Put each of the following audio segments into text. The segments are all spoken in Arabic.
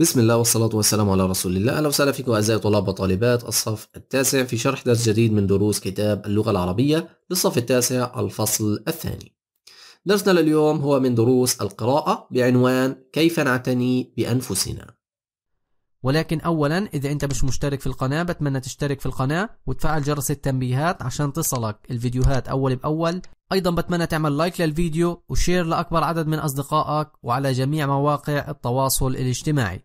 بسم الله والصلاة والسلام على رسول الله أهلا وسهلا فيكم أعزائي طلاب وطالبات الصف التاسع في شرح درس جديد من دروس كتاب اللغة العربية للصف التاسع الفصل الثاني درسنا لليوم هو من دروس القراءة بعنوان كيف نعتني بأنفسنا ولكن أولا إذا أنت مش مشترك في القناة بتمنى تشترك في القناة وتفعل جرس التنبيهات عشان تصلك الفيديوهات أول بأول أيضا بتمنى تعمل لايك للفيديو وشير لأكبر عدد من أصدقائك وعلى جميع مواقع التواصل الاجتماعي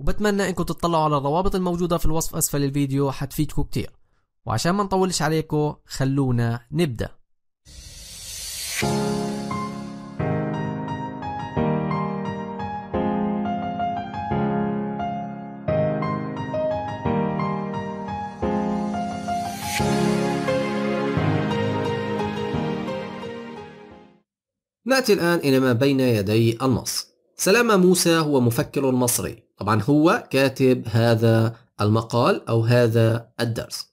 وبتمنى انكم تطلعوا على الروابط الموجودة في الوصف اسفل الفيديو حتفيدكم كتير وعشان ما نطولش عليكم خلونا نبدأ نأتي الآن إلى ما بين يدي النص سلام موسى هو مفكر مصري طبعا هو كاتب هذا المقال أو هذا الدرس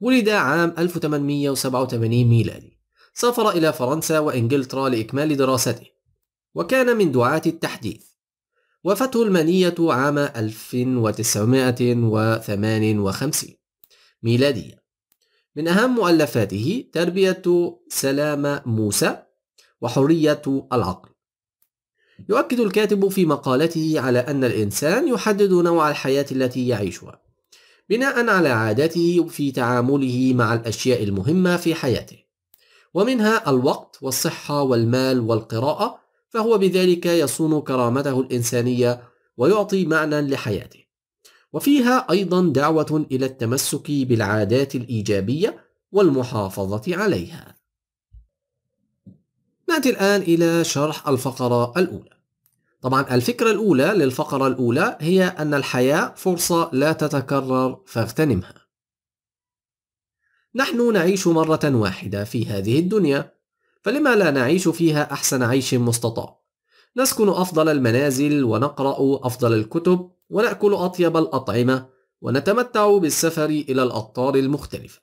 ولد عام 1887 ميلادي سافر إلى فرنسا وإنجلترا لإكمال دراسته وكان من دعاة التحديث وفته المنية عام 1958 ميلادية من أهم مؤلفاته تربية سلام موسى وحرية العقل يؤكد الكاتب في مقالته على أن الإنسان يحدد نوع الحياة التي يعيشها بناء على عاداته في تعامله مع الأشياء المهمة في حياته ومنها الوقت والصحة والمال والقراءة فهو بذلك يصون كرامته الإنسانية ويعطي معنى لحياته وفيها أيضا دعوة إلى التمسك بالعادات الإيجابية والمحافظة عليها نأتي الآن إلى شرح الفقرة الأولى طبعا الفكرة الأولى للفقرة الأولى هي أن الحياة فرصة لا تتكرر فاغتنمها نحن نعيش مرة واحدة في هذه الدنيا فلما لا نعيش فيها أحسن عيش مستطاع نسكن أفضل المنازل ونقرأ أفضل الكتب ونأكل أطيب الأطعمة ونتمتع بالسفر إلى الأقطار المختلفة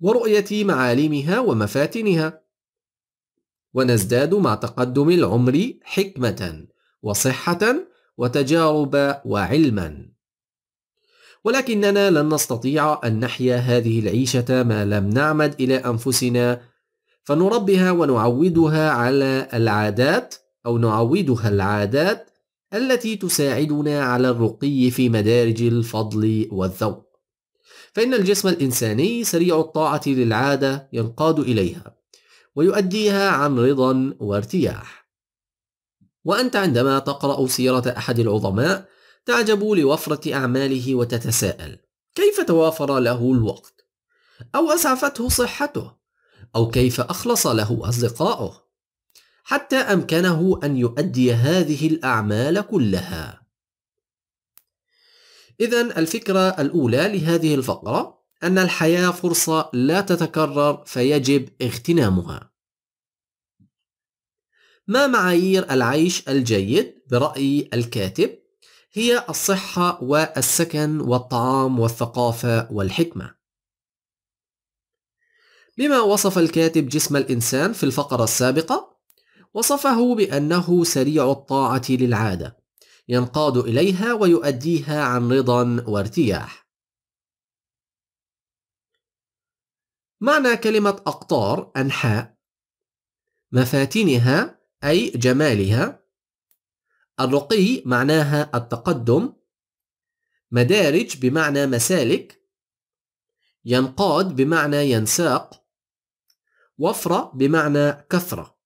ورؤية معالمها ومفاتنها ونزداد مع تقدم العمر حكمة وصحة وتجارب وعلما ولكننا لن نستطيع أن نحيا هذه العيشة ما لم نعمد إلى أنفسنا فنربها ونعودها على العادات أو نعودها العادات التي تساعدنا على الرقي في مدارج الفضل والذوق فإن الجسم الإنساني سريع الطاعة للعادة ينقاد إليها ويؤديها عن رضا وارتياح وأنت عندما تقرأ سيرة أحد العظماء تعجب لوفرة أعماله وتتساءل كيف توافر له الوقت أو أسعفته صحته أو كيف أخلص له أصدقائه حتى أمكنه أن يؤدي هذه الأعمال كلها إذا الفكرة الأولى لهذه الفقرة أن الحياة فرصة لا تتكرر فيجب اغتنامها. ما معايير العيش الجيد برأي الكاتب؟ هي الصحة والسكن والطعام والثقافة والحكمة. بما وصف الكاتب جسم الإنسان في الفقرة السابقة، وصفه بأنه سريع الطاعة للعادة، ينقاد إليها ويؤديها عن رضا وارتياح. معنى كلمة أقطار أنحاء مفاتنها أي جمالها الرقي معناها التقدم مدارج بمعنى مسالك ينقاد بمعنى ينساق وفرة بمعنى كثرة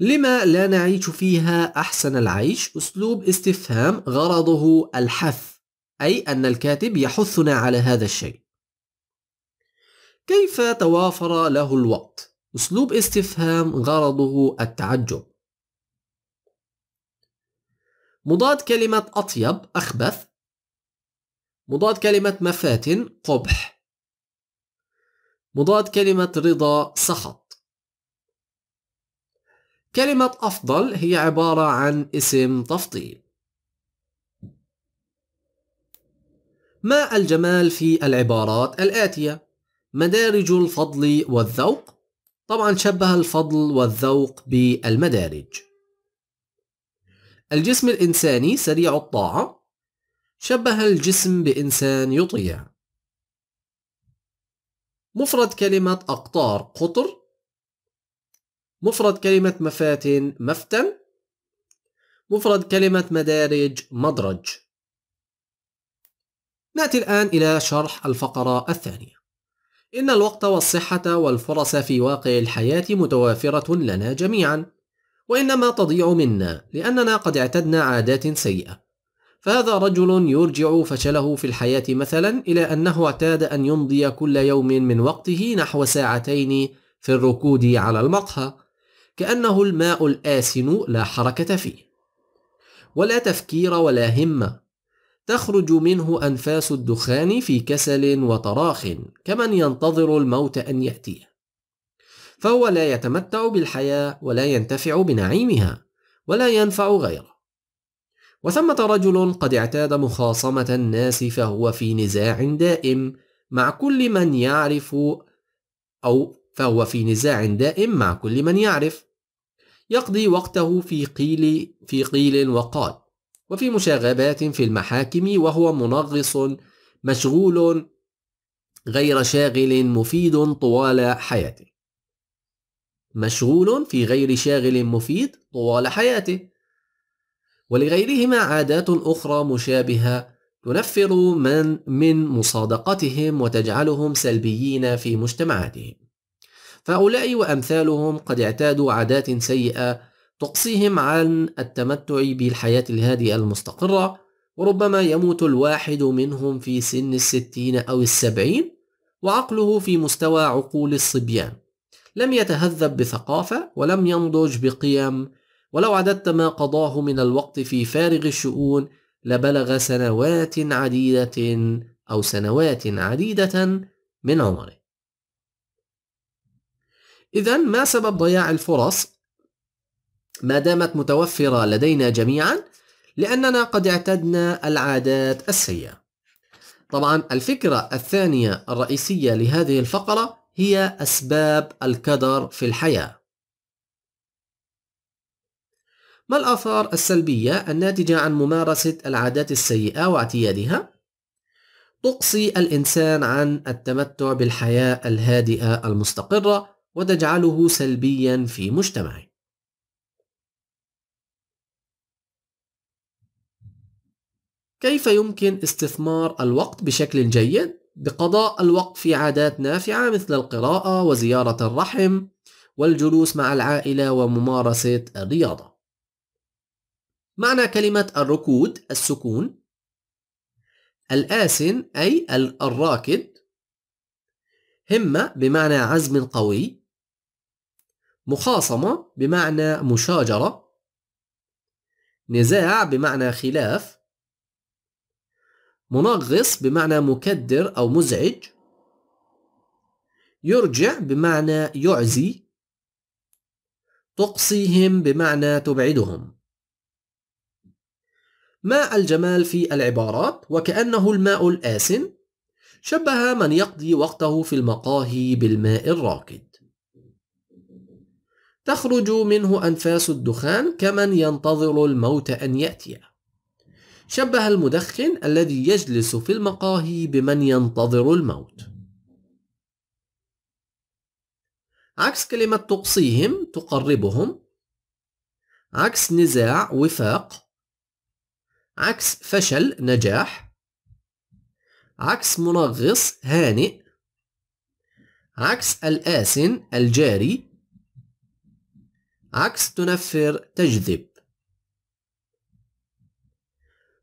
لما لا نعيش فيها أحسن العيش أسلوب استفهام غرضه الحث أي أن الكاتب يحثنا على هذا الشيء كيف توافر له الوقت؟ أسلوب استفهام غرضه التعجب. مضاد كلمة أطيب أخبث مضاد كلمة مفاتن قبح مضاد كلمة رضا سخط كلمة أفضل هي عبارة عن اسم تفضيل ما الجمال في العبارات الآتية؟ مدارج الفضل والذوق طبعا شبه الفضل والذوق بالمدارج الجسم الإنساني سريع الطاعة شبه الجسم بإنسان يطيع مفرد كلمة أقطار قطر مفرد كلمة مفاتن مفتن مفرد كلمة مدارج مدرج نأتي الآن إلى شرح الفقرة الثانية إن الوقت والصحة والفرص في واقع الحياة متوافرة لنا جميعا وإنما تضيع منا لأننا قد اعتدنا عادات سيئة فهذا رجل يرجع فشله في الحياة مثلا إلى أنه اعتاد أن يمضي كل يوم من وقته نحو ساعتين في الركود على المقهى كأنه الماء الآسن لا حركة فيه ولا تفكير ولا همة تخرج منه أنفاس الدخان في كسل وتراخ كمن ينتظر الموت أن يأتيه فهو لا يتمتع بالحياة ولا ينتفع بنعيمها ولا ينفع غيره وثمة رجل قد اعتاد مخاصمة الناس فهو في نزاع دائم مع كل من يعرف أو فهو في نزاع دائم مع كل من يعرف يقضي وقته في قيل في قيل وقال وفي مشاغبات في المحاكم وهو منغص مشغول غير شاغل مفيد طوال حياته مشغول في غير شاغل مفيد طوال حياته ولغيرهما عادات أخرى مشابهة تنفر من من مصادقتهم وتجعلهم سلبيين في مجتمعاتهم فهؤلاء وأمثالهم قد اعتادوا عادات سيئة تقصيهم عن التمتع بالحياة الهادئة المستقرة وربما يموت الواحد منهم في سن الستين أو السبعين وعقله في مستوى عقول الصبيان لم يتهذب بثقافة ولم ينضج بقيم ولو عددت ما قضاه من الوقت في فارغ الشؤون لبلغ سنوات عديدة أو سنوات عديدة من عمره إذا ما سبب ضياع الفرص ما دامت متوفرة لدينا جميعا لأننا قد اعتدنا العادات السيئة طبعا الفكرة الثانية الرئيسية لهذه الفقرة هي أسباب الكدر في الحياة ما الآثار السلبية الناتجة عن ممارسة العادات السيئة واعتيادها؟ تقصي الإنسان عن التمتع بالحياة الهادئة المستقرة وتجعله سلبيا في مجتمعه كيف يمكن استثمار الوقت بشكل جيد بقضاء الوقت في عادات نافعة مثل القراءة وزيارة الرحم والجلوس مع العائلة وممارسة الرياضة. معنى كلمة الركود السكون الآسن أي الراكد همة بمعنى عزم قوي مخاصمة بمعنى مشاجرة نزاع بمعنى خلاف منغص بمعنى مكدر أو مزعج يرجع بمعنى يعزي تقصيهم بمعنى تبعدهم ما الجمال في العبارات وكأنه الماء الآسن شبه من يقضي وقته في المقاهي بالماء الراكد تخرج منه أنفاس الدخان كمن ينتظر الموت أن يأتيه شبه المدخن الذي يجلس في المقاهي بمن ينتظر الموت عكس كلمة تقصيهم تقربهم عكس نزاع وفاق عكس فشل نجاح عكس منغص هانئ عكس الآسن الجاري عكس تنفر تجذب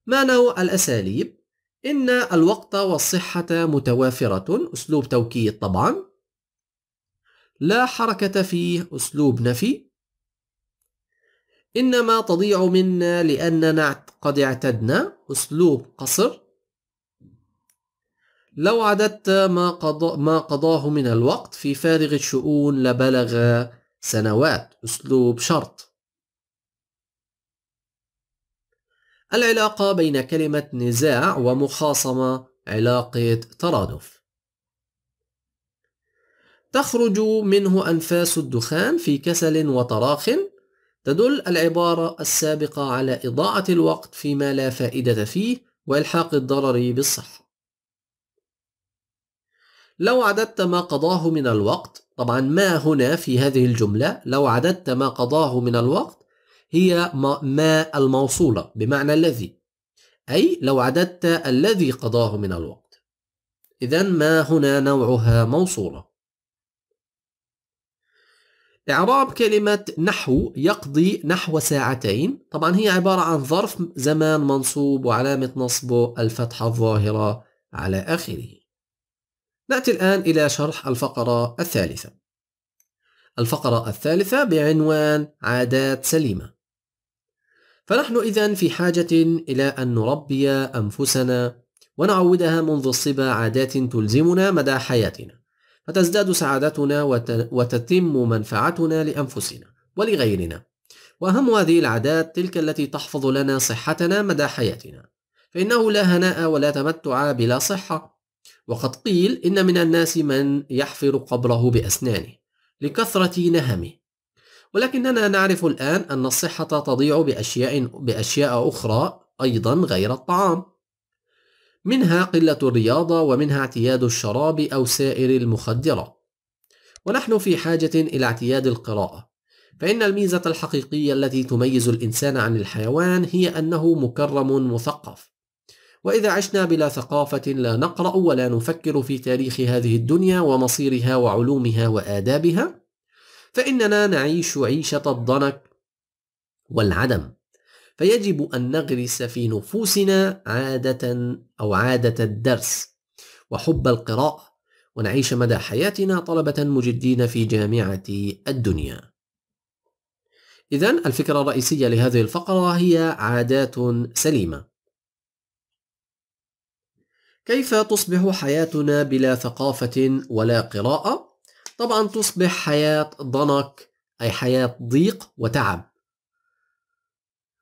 ما نوع الأساليب؟ إن الوقت والصحة متوافرة أسلوب توكيد طبعا لا حركة فيه أسلوب نفي إنما تضيع منا لأننا قد اعتدنا أسلوب قصر لو عددت ما, قضى ما قضاه من الوقت في فارغ الشؤون لبلغ سنوات أسلوب شرط العلاقة بين كلمة نزاع ومخاصمة علاقة ترادف تخرج منه أنفاس الدخان في كسل وتراخٍ تدل العبارة السابقة على إضاعة الوقت فيما لا فائدة فيه وإلحاق الضرر بالصحة لو عددت ما قضاه من الوقت طبعا ما هنا في هذه الجملة لو عددت ما قضاه من الوقت هي ما الموصولة بمعنى الذي أي لو عددت الذي قضاه من الوقت إذا ما هنا نوعها موصولة إعراب كلمة نحو يقضي نحو ساعتين طبعا هي عبارة عن ظرف زمان منصوب وعلامة نصبه الفتحة الظاهرة على آخره نأتي الآن إلى شرح الفقرة الثالثة الفقرة الثالثة بعنوان عادات سليمة فنحن إذا في حاجة إلى أن نربي أنفسنا ونعودها منذ الصبا عادات تلزمنا مدى حياتنا فتزداد سعادتنا وتتم منفعتنا لأنفسنا ولغيرنا وأهم هذه العادات تلك التي تحفظ لنا صحتنا مدى حياتنا فإنه لا هناء ولا تمتع بلا صحة وقد قيل إن من الناس من يحفر قبره بأسنانه لكثرة نهمه ولكننا نعرف الآن أن الصحة تضيع بأشياء, بأشياء أخرى أيضا غير الطعام منها قلة الرياضة ومنها اعتياد الشراب أو سائر المخدرة ونحن في حاجة إلى اعتياد القراءة فإن الميزة الحقيقية التي تميز الإنسان عن الحيوان هي أنه مكرم مثقف وإذا عشنا بلا ثقافة لا نقرأ ولا نفكر في تاريخ هذه الدنيا ومصيرها وعلومها وآدابها فإننا نعيش عيشة الضنك والعدم فيجب أن نغرس في نفوسنا عادة أو عادة الدرس وحب القراءة ونعيش مدى حياتنا طلبة مجدين في جامعة الدنيا. إذا الفكرة الرئيسية لهذه الفقرة هي عادات سليمة. كيف تصبح حياتنا بلا ثقافة ولا قراءة؟ طبعا تصبح حياة ضنك أي حياة ضيق وتعب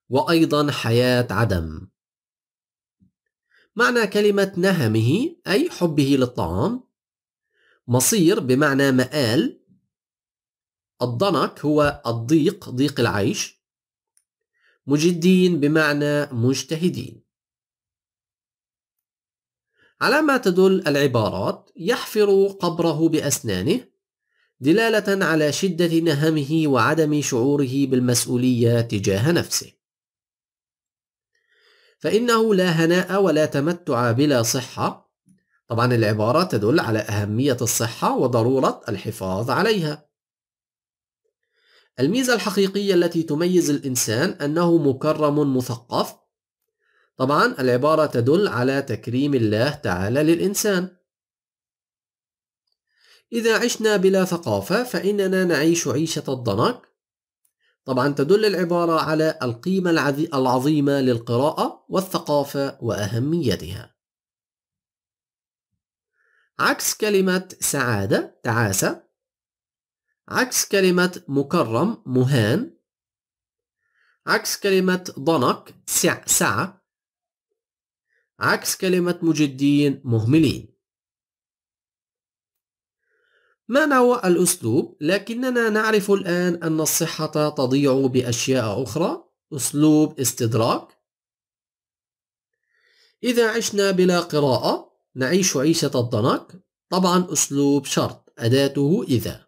وأيضا حياة عدم معنى كلمة نهمه أي حبه للطعام مصير بمعنى مآل الضنك هو الضيق ضيق العيش مجدين بمعنى مجتهدين على ما تدل العبارات يحفر قبره بأسنانه دلالة على شدة نهمه وعدم شعوره بالمسؤولية تجاه نفسه. فإنه لا هناء ولا تمتع بلا صحة. طبعا العبارة تدل على أهمية الصحة وضرورة الحفاظ عليها. الميزة الحقيقية التي تميز الإنسان أنه مكرم مثقف. طبعا العبارة تدل على تكريم الله تعالى للإنسان. إذا عشنا بلا ثقافة فإننا نعيش عيشة الضنك طبعا تدل العبارة على القيمة العظيمة للقراءة والثقافة وأهميتها عكس كلمة سعادة تعاسة عكس كلمة مكرم مهان عكس كلمة ضنك سع سعة عكس كلمة مجدين مهملين ما نوع الأسلوب؟ لكننا نعرف الآن أن الصحة تضيع بأشياء أخرى أسلوب استدراك إذا عشنا بلا قراءة نعيش عيشة الضنك طبعا أسلوب شرط أداته إذا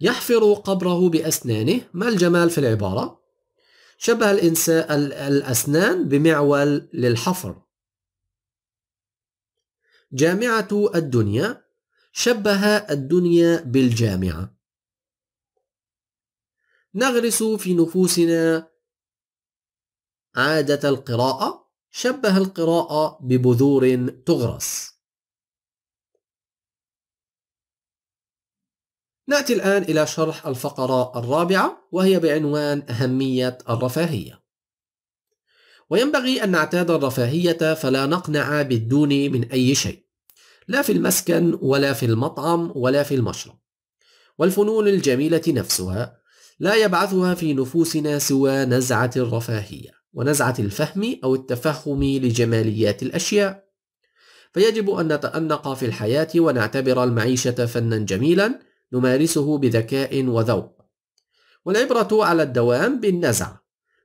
يحفر قبره بأسنانه ما الجمال في العبارة؟ شبه الإنسان الأسنان بمعول للحفر جامعة الدنيا شبه الدنيا بالجامعة نغرس في نفوسنا عادة القراءة شبه القراءة ببذور تغرس نأتي الآن إلى شرح الفقرة الرابعة وهي بعنوان أهمية الرفاهية وينبغي أن نعتاد الرفاهية فلا نقنع بالدون من أي شيء لا في المسكن ولا في المطعم ولا في المشرب والفنون الجميلة نفسها لا يبعثها في نفوسنا سوى نزعة الرفاهية ونزعة الفهم أو التفهم لجماليات الأشياء فيجب أن نتأنق في الحياة ونعتبر المعيشة فنا جميلا نمارسه بذكاء وذوق والعبرة على الدوام بالنزعة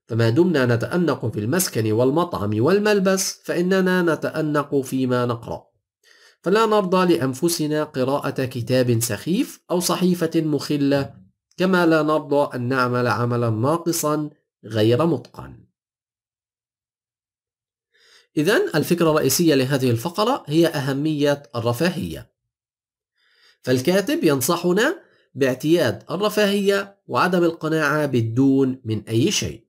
فما دمنا نتأنق في المسكن والمطعم والملبس فإننا نتأنق فيما نقرأ فلا نرضى لأنفسنا قراءة كتاب سخيف أو صحيفة مخلة كما لا نرضى أن نعمل عملا ناقصا غير متقن إذا الفكرة الرئيسية لهذه الفقرة هي أهمية الرفاهية فالكاتب ينصحنا باعتياد الرفاهية وعدم القناعة بالدون من أي شيء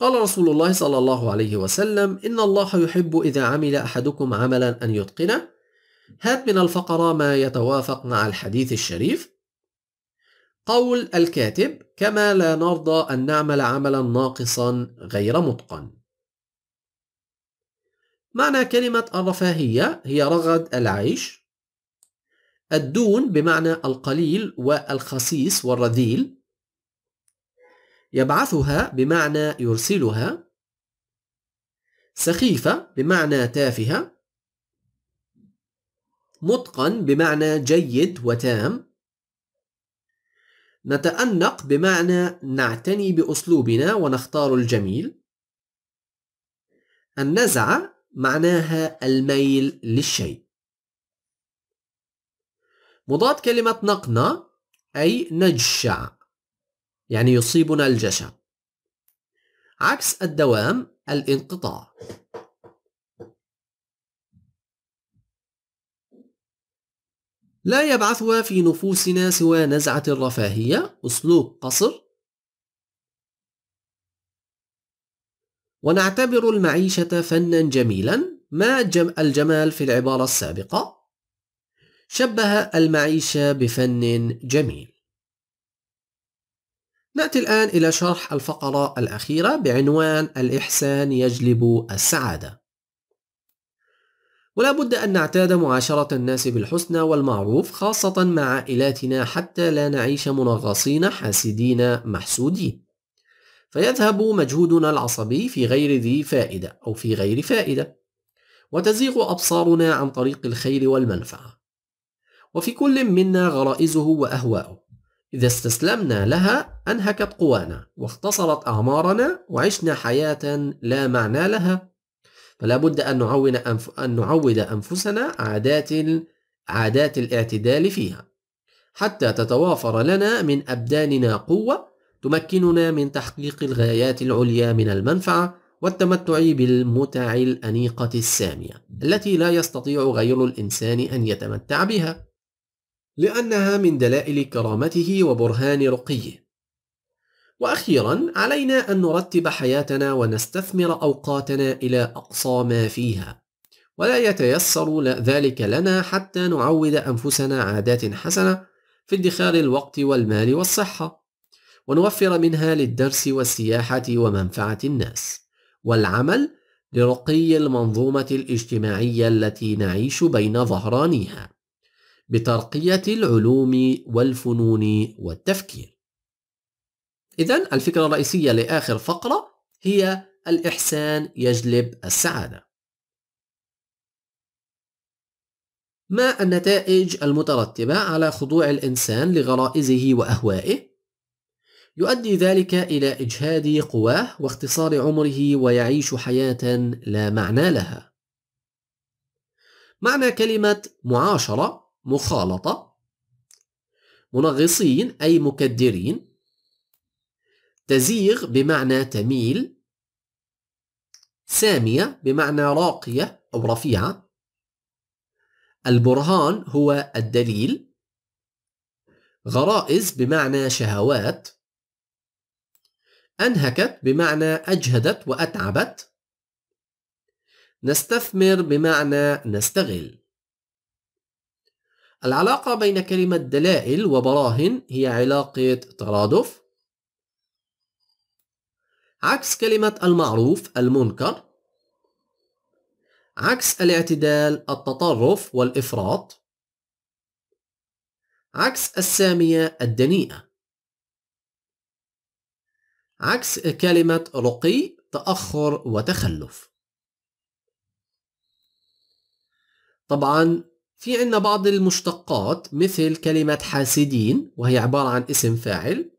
قال رسول الله صلى الله عليه وسلم إن الله يحب إذا عمل أحدكم عملا أن يتقنه هات من الفقرة ما يتوافق مع الحديث الشريف قول الكاتب كما لا نرضى أن نعمل عملا ناقصا غير متقن معنى كلمة الرفاهية هي رغد العيش الدون بمعنى القليل والخسيس والرذيل يبعثها بمعنى يرسلها سخيفة بمعنى تافهة متقن بمعنى جيد وتام نتأنق بمعنى نعتني بأسلوبنا ونختار الجميل النزعة معناها الميل للشيء مضاد كلمة نقنى أي نجشع يعني يصيبنا الجشع عكس الدوام الانقطاع لا يبعثها في نفوسنا سوى نزعة الرفاهية أسلوب قصر ونعتبر المعيشة فنا جميلا ما الجمال في العبارة السابقة شبه المعيشة بفن جميل نأتي الآن إلى شرح الفقرة الأخيرة بعنوان الإحسان يجلب السعادة ولا بد أن نعتاد معاشرة الناس بالحسنى والمعروف خاصة مع عائلاتنا حتى لا نعيش منغصين حاسدين محسودين فيذهب مجهودنا العصبي في غير ذي فائدة أو في غير فائدة وتزيغ أبصارنا عن طريق الخير والمنفعة وفي كل منا غرائزه وأهواؤه إذا استسلمنا لها أنهكت قوانا واختصرت أعمارنا وعشنا حياة لا معنى لها فلا بد أن نعود أنف... أن نعود أنفسنا عادات عادات الاعتدال فيها حتى تتوافر لنا من أبداننا قوة تمكننا من تحقيق الغايات العليا من المنفعة والتمتع بالمتع الأنيقة السامية التي لا يستطيع غير الإنسان أن يتمتع بها لأنها من دلائل كرامته وبرهان رقيه. وأخيرا علينا أن نرتب حياتنا ونستثمر أوقاتنا إلى أقصى ما فيها. ولا يتيسر ذلك لنا حتى نعود أنفسنا عادات حسنة في ادخار الوقت والمال والصحة. ونوفر منها للدرس والسياحة ومنفعة الناس. والعمل لرقي المنظومة الاجتماعية التي نعيش بين ظهرانيها. بترقية العلوم والفنون والتفكير. إذا الفكرة الرئيسية لآخر فقرة هي الإحسان يجلب السعادة. ما النتائج المترتبة على خضوع الإنسان لغرائزه وأهوائه؟ يؤدي ذلك إلى إجهاد قواه واختصار عمره ويعيش حياة لا معنى لها. معنى كلمة معاشرة مخالطة منغصين أي مكدرين تزيغ بمعنى تميل سامية بمعنى راقية أو رفيعة البرهان هو الدليل غرائز بمعنى شهوات أنهكت بمعنى أجهدت وأتعبت نستثمر بمعنى نستغل العلاقة بين كلمة دلائل وبراهن هي علاقة ترادف عكس كلمة المعروف المنكر عكس الاعتدال التطرف والإفراط عكس السامية الدنيئة عكس كلمة رقي تأخر وتخلف طبعا في عندنا بعض المشتقات مثل كلمة حاسدين وهي عبارة عن اسم فاعل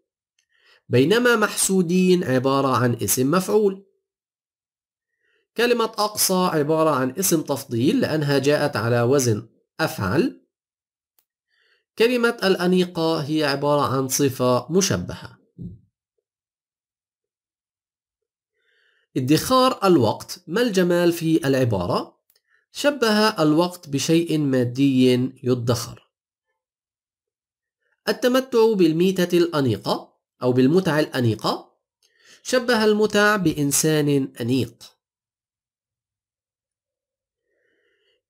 بينما محسودين عبارة عن اسم مفعول كلمة أقصى عبارة عن اسم تفضيل لأنها جاءت على وزن أفعل كلمة الأنيقة هي عبارة عن صفة مشبهة ادخار الوقت ما الجمال في العبارة؟ شبه الوقت بشيء مادي يدخر التمتع بالميتة الأنيقة أو بالمتع الأنيقة شبه المتع بإنسان أنيق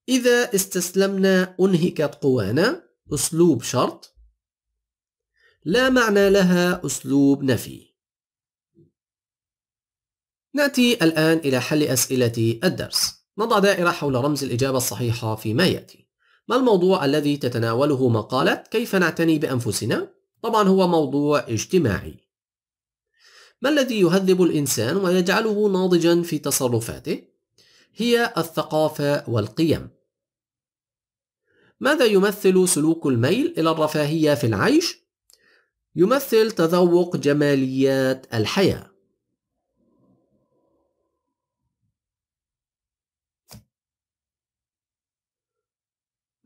إذا استسلمنا أنهكت قوانا أسلوب شرط لا معنى لها أسلوب نفي نأتي الآن إلى حل أسئلة الدرس نضع دائرة حول رمز الإجابة الصحيحة فيما يأتي ما الموضوع الذي تتناوله مقالة كيف نعتني بأنفسنا؟ طبعا هو موضوع اجتماعي ما الذي يهذب الإنسان ويجعله ناضجا في تصرفاته؟ هي الثقافة والقيم ماذا يمثل سلوك الميل إلى الرفاهية في العيش؟ يمثل تذوق جماليات الحياة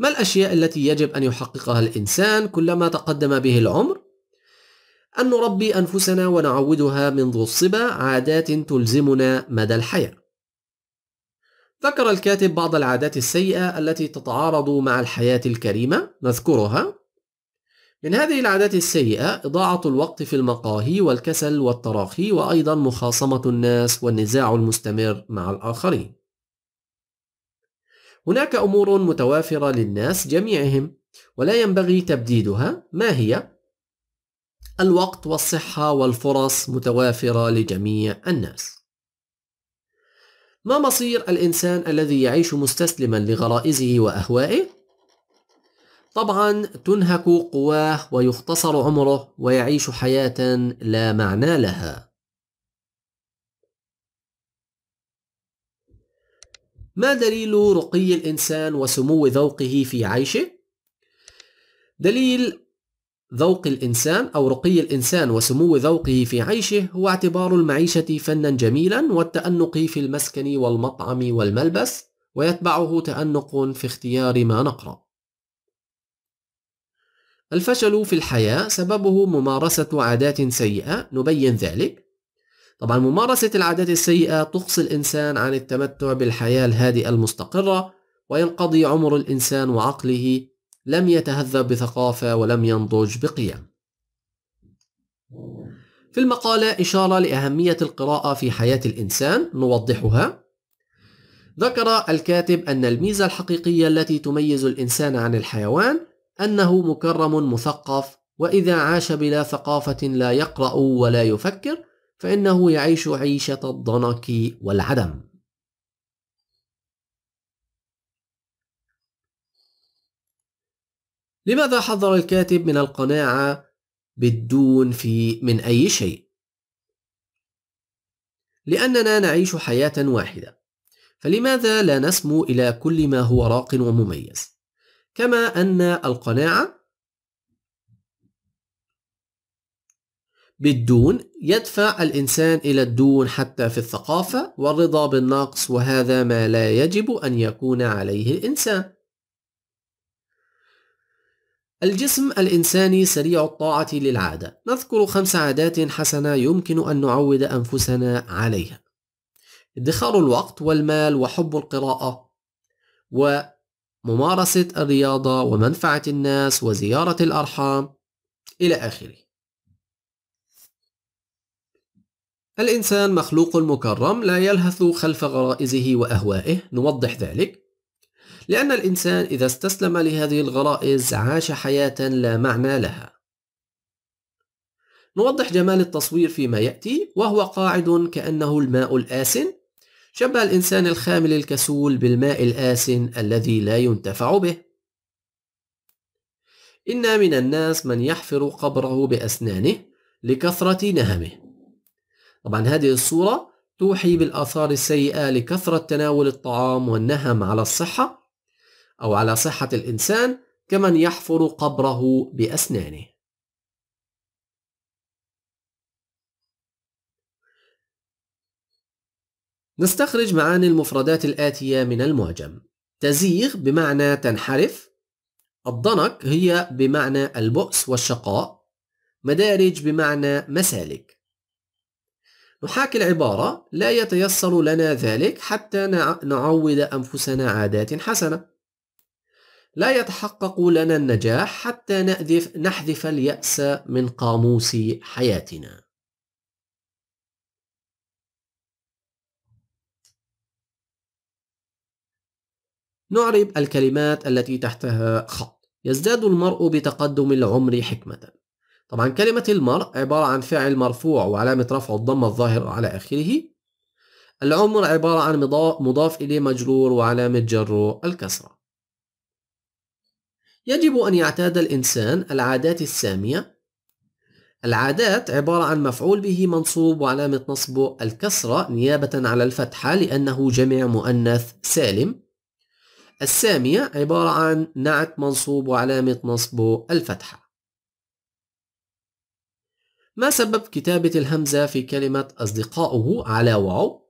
ما الأشياء التي يجب أن يحققها الإنسان كلما تقدم به العمر؟ أن نربي أنفسنا ونعودها منذ الصبا عادات تلزمنا مدى الحياة. ذكر الكاتب بعض العادات السيئة التي تتعارض مع الحياة الكريمة، نذكرها. من هذه العادات السيئة إضاعة الوقت في المقاهي والكسل والتراخي وأيضا مخاصمة الناس والنزاع المستمر مع الآخرين. هناك أمور متوافرة للناس جميعهم ولا ينبغي تبديدها ما هي؟ الوقت والصحة والفرص متوافرة لجميع الناس. ما مصير الإنسان الذي يعيش مستسلما لغرائزه وأهوائه؟ طبعا تنهك قواه ويختصر عمره ويعيش حياة لا معنى لها. ما دليل رقي الإنسان وسمو ذوقه في عيشه؟ دليل ذوق الإنسان أو رقي الإنسان وسمو ذوقه في عيشه هو اعتبار المعيشة فنا جميلا والتأنق في المسكن والمطعم والملبس ويتبعه تأنق في اختيار ما نقرأ الفشل في الحياة سببه ممارسة عادات سيئة نبين ذلك طبعا ممارسة العادات السيئة تقصي الإنسان عن التمتع بالحياة الهادئة المستقرة وينقضي عمر الإنسان وعقله لم يتهذب بثقافة ولم ينضج بقيم في المقالة إشارة لأهمية القراءة في حياة الإنسان نوضحها ذكر الكاتب أن الميزة الحقيقية التي تميز الإنسان عن الحيوان أنه مكرم مثقف وإذا عاش بلا ثقافة لا يقرأ ولا يفكر فإنه يعيش عيشة الضنك والعدم لماذا حذر الكاتب من القناعة بالدون في من أي شيء؟ لأننا نعيش حياة واحدة، فلماذا لا نسمو إلى كل ما هو راق ومميز؟ كما أن القناعة بالدون يدفع الإنسان إلى الدون حتى في الثقافة والرضا بالنقص وهذا ما لا يجب أن يكون عليه الإنسان الجسم الإنساني سريع الطاعة للعادة نذكر خمس عادات حسنة يمكن أن نعود أنفسنا عليها ادخار الوقت والمال وحب القراءة وممارسة الرياضة ومنفعة الناس وزيارة الأرحام إلى آخره الإنسان مخلوق مكرم لا يلهث خلف غرائزه وأهوائه نوضح ذلك لأن الإنسان إذا استسلم لهذه الغرائز عاش حياة لا معنى لها نوضح جمال التصوير فيما يأتي وهو قاعد كأنه الماء الآسن شبه الإنسان الخامل الكسول بالماء الآسن الذي لا ينتفع به إن من الناس من يحفر قبره بأسنانه لكثرة نهمه طبعا هذه الصورة توحي بالآثار السيئة لكثرة تناول الطعام والنهم على الصحة أو على صحة الإنسان كمن يحفر قبره بأسنانه نستخرج معاني المفردات الآتية من المعجم تزيغ بمعنى تنحرف الضنك هي بمعنى البؤس والشقاء مدارج بمعنى مسالك نحاكي العبارة لا يتيسر لنا ذلك حتى نعود أنفسنا عادات حسنة لا يتحقق لنا النجاح حتى نأذف نحذف اليأس من قاموس حياتنا نعرب الكلمات التي تحتها خط يزداد المرء بتقدم العمر حكمة طبعا كلمة المرء عبارة عن فعل مرفوع وعلامة رفعه الضمة الظاهرة على آخره العمر عبارة عن مضاف إليه مجرور وعلامة جره الكسرة يجب أن يعتاد الإنسان العادات السامية العادات عبارة عن مفعول به منصوب وعلامة نصبه الكسرة نيابة على الفتحة لأنه جمع مؤنث سالم السامية عبارة عن نعت منصوب وعلامة نصبه الفتحة ما سبب كتابة الهمزة في كلمة أصدقاؤه على واو؟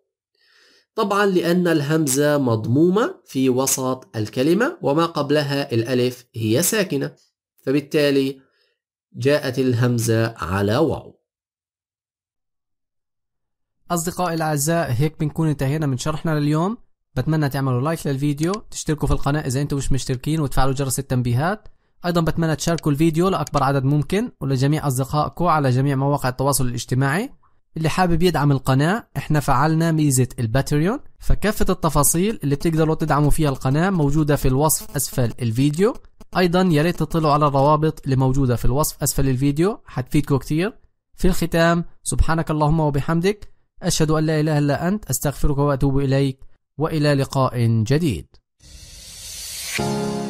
طبعا لأن الهمزة مضمومة في وسط الكلمة وما قبلها الألف هي ساكنة فبالتالي جاءت الهمزة على واو أصدقائي الأعزاء هيك بنكون انتهينا من شرحنا لليوم بتمنى تعملوا لايك للفيديو تشتركوا في القناة إذا أنتم مش مشتركين وتفعلوا جرس التنبيهات أيضا بتمنى تشاركوا الفيديو لأكبر عدد ممكن ولجميع أصدقائكم على جميع مواقع التواصل الاجتماعي اللي حابب يدعم القناة احنا فعلنا ميزة الباتريون فكافة التفاصيل اللي بتقدروا تدعموا فيها القناة موجودة في الوصف أسفل الفيديو أيضا يا ريت تطلعوا على الروابط اللي موجودة في الوصف أسفل الفيديو حتفيدكم كتير في الختام سبحانك اللهم وبحمدك أشهد أن لا إله إلا أنت أستغفرك وأتوب إليك وإلى لقاء جديد.